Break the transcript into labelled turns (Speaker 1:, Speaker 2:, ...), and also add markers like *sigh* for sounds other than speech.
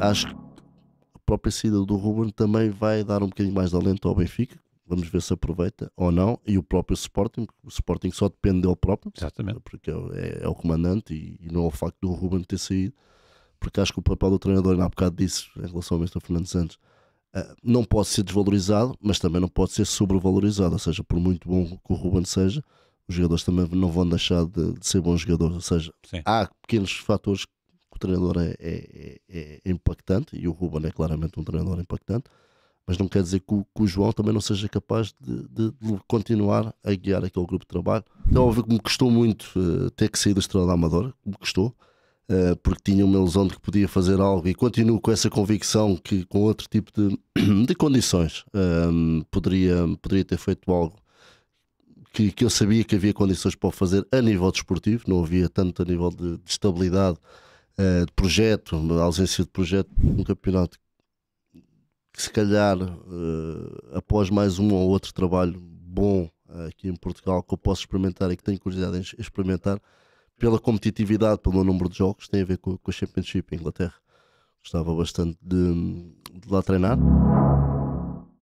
Speaker 1: Acho que a própria saída do Ruben também vai dar um bocadinho mais de alento ao Benfica. Vamos ver se aproveita ou não. E o próprio Sporting, o Sporting só depende dele próprio, Exatamente. porque é, é, é o comandante e, e, não é o facto do Ruben ter saído. Porque acho que o papel do treinador, na há bocado disse, em relação ao Mestre Fernando Santos, Uh, não pode ser desvalorizado, mas também não pode ser sobrevalorizado. Ou seja, por muito bom que o Ruben seja, os jogadores também não vão deixar de, de ser bons jogadores. Ou seja, Sim. há pequenos fatores treinador é, é, é, é, impactante e o Ruben é claramente um treinador impactante, mas não quer dizer que o, que o João também não seja capaz de, de, de, continuar a guiar aquele grupo de trabalho. É óbvio que me custou muito uh, ter que sair da Estrela da Amadora, me custou, uh, porque tinha uma ilusão de que podia fazer algo e continuo com essa convicção que com outro tipo de, *clears throat* de condições ehm, poderia, poderia ter feito algo que, que, eu sabia que havia condições para fazer a nível desportivo, não havia tanto a nível de, de estabilidade uh, de projeto, a ausência de projeto num campeonato que se calhar uh, após mais um ou outro trabalho bom uh, aqui em Portugal que eu posso experimentar e que tenho curiosidade em experimentar pela competitividade, pelo número de jogos, tem a ver com, com a Championship em Inglaterra. Gostava bastante de, de lá treinar.